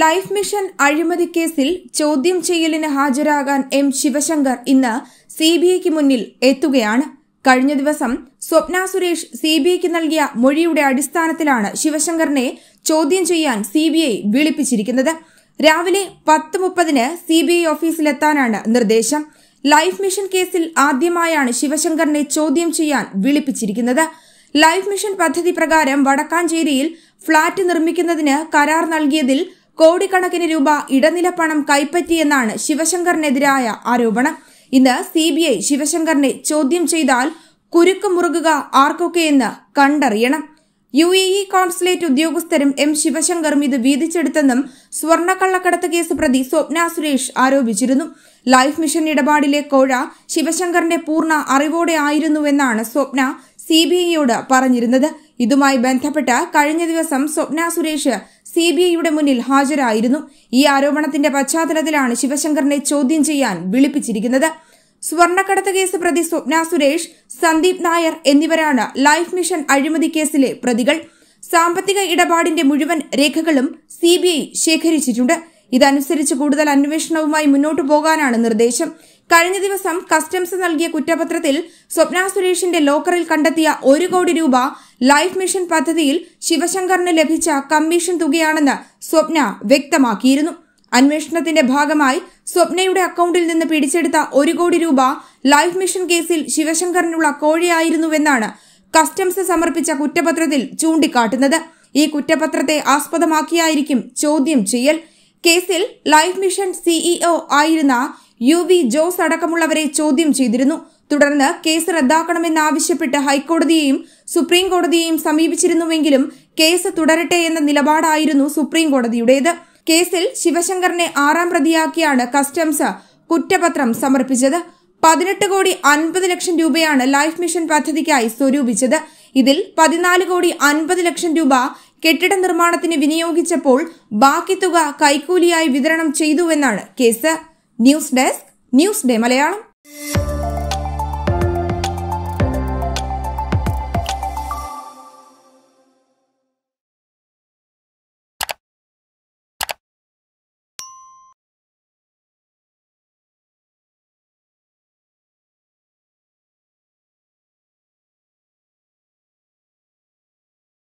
life mission അഴിമതി കേസിൽ ചോദ്യം ചെയ്യലിന് ഹാജരാകാൻ എം ശിവശങ്കർ ഇന്ന് സി ബി ഐക്ക് മുന്നിൽ എത്തുകയാണ് കഴിഞ്ഞ ദിവസം സ്വപ്ന സുരേഷ് സി ബി ഐക്ക് നൽകിയ മൊഴിയുടെ അടിസ്ഥാനത്തിലാണ് ശിവശങ്കറിനെ ചോദ്യം ചെയ്യാൻ സി ബി ഐ വിളിപ്പിച്ചിരിക്കുന്നത് രാവിലെ പത്ത് മുപ്പതിന് സി ബി ഐ ഓഫീസിലെത്താനാണ് നിർദ്ദേശം ലൈഫ് മിഷൻ കേസിൽ ആദ്യമായാണ് ശിവശങ്കറിനെ ചോദ്യം ചെയ്യാൻ വിളിപ്പിച്ചിരിക്കുന്നത് ലൈഫ് മിഷൻ പദ്ധതി പ്രകാരം വടക്കാഞ്ചേരിയിൽ ഫ്ളാറ്റ് നിർമ്മിക്കുന്നതിന് കരാർ നൽകിയതിൽ കോടിക്കണക്കിന് രൂപ ഇടനിലപ്പണം കൈപ്പറ്റിയെന്നാണ് ശിവശങ്കറിനെതിരായ ആരോപണം ഇന്ന് സി ബി ഐ ശിവശങ്കറിനെ ചോദ്യം ചെയ്താൽ കുരുക്ക് മുറുകുക ആർക്കൊക്കെയെന്ന് കണ്ടറിയണം യു എ ഇ കോൺസുലേറ്റ് ഉദ്യോഗസ്ഥരും എം ശിവശങ്കറും ഇത് വീതിച്ചെടുത്തെന്നും സ്വർണ്ണക്കള്ളക്കടത്ത് കേസ് പ്രതി സ്വപ്ന സുരേഷ് ആരോപിച്ചിരുന്നു ലൈഫ് മിഷൻ ഇടപാടിലെ കോഴ ശിവശങ്കറിന്റെ പൂർണ്ണ അറിവോടെ ആയിരുന്നുവെന്നാണ് സ്വപ്ന സി ബി ഐയോട് പറഞ്ഞിരുന്നത് ഇതുമായി ബന്ധപ്പെട്ട് കഴിഞ്ഞ ദിവസം സ്വപ്ന സുരേഷ് സി ബി ഐയുടെ മുന്നിൽ ഹാജരായിരുന്നു ഈ ആരോപണത്തിന്റെ പശ്ചാത്തലത്തിലാണ് ശിവശങ്കറിനെ ചോദ്യം ചെയ്യാൻ വിളിപ്പിച്ചിരിക്കുന്നത് സ്വർണ്ണക്കടത്ത് കേസ് പ്രതി സ്വപ്ന സുരേഷ് സന്ദീപ് നായർ എന്നിവരാണ് ലൈഫ് മിഷൻ അഴിമതി കേസിലെ പ്രതികൾ സാമ്പത്തിക ഇടപാടിന്റെ മുഴുവൻ രേഖകളും സി ശേഖരിച്ചിട്ടുണ്ട് ഇതനുസരിച്ച് കൂടുതൽ അന്വേഷണവുമായി മുന്നോട്ടു പോകാനാണ് നിർദ്ദേശം കഴിഞ്ഞ ദിവസം കസ്റ്റംസ് നൽകിയ കുറ്റപത്രത്തിൽ സ്വപ്ന സുരേഷിന്റെ ലോക്കറിൽ കണ്ടെത്തിയ ഒരു കോടി രൂപ ലൈഫ് മിഷൻ പദ്ധതിയിൽ ശിവശങ്കറിന് ലഭിച്ച കമ്മീഷൻ തുകയാണെന്ന് സ്വപ്ന വ്യക്തമാക്കിയിരുന്നു അന്വേഷണത്തിന്റെ ഭാഗമായി സ്വപ്നയുടെ അക്കൗണ്ടിൽ നിന്ന് പിടിച്ചെടുത്ത ഒരു കോടി രൂപ ലൈഫ് മിഷൻ കേസിൽ ശിവശങ്കറിനുള്ള കോഴിയായിരുന്നുവെന്നാണ് കസ്റ്റംസ് സമർപ്പിച്ച കുറ്റപത്രത്തിൽ ചൂണ്ടിക്കാട്ടുന്നത് ഈ കുറ്റപത്രത്തെ ആസ്പദമാക്കിയായിരിക്കും ചോദ്യം ചെയ്യൽ കേസിൽ ലൈഫ് മിഷൻ സിഇഒ ആയിരുന്ന യു വി ജോസ് അടക്കമുള്ളവരെ ചോദ്യം ചെയ്തിരുന്നു തുടർന്ന് കേസ് റദ്ദാക്കണമെന്നാവശ്യപ്പെട്ട് ഹൈക്കോടതിയെയും സുപ്രീം സമീപിച്ചിരുന്നുവെങ്കിലും കേസ് തുടരട്ടെ എന്ന നിലപാടായിരുന്നു സുപ്രീം കോടതിയുടേത് കേസിൽ ശിവശങ്കറിനെ ആറാം പ്രതിയാക്കിയാണ് കസ്റ്റംസ് കുറ്റപത്രം സമർപ്പിച്ചത് പതിനെട്ട് കോടി അൻപത് ലക്ഷം രൂപയാണ് ലൈഫ് മിഷൻ പദ്ധതിക്കായി സ്വരൂപിച്ചത് ഇതിൽ പതിനാല് കോടി അൻപത് ലക്ഷം രൂപ കെട്ടിട നിർമ്മാണത്തിന് വിനിയോഗിച്ചപ്പോൾ ബാക്കി തുക കൈക്കൂലിയായി വിതരണം ചെയ്തുവെന്നാണ് case news desk news day Malayalam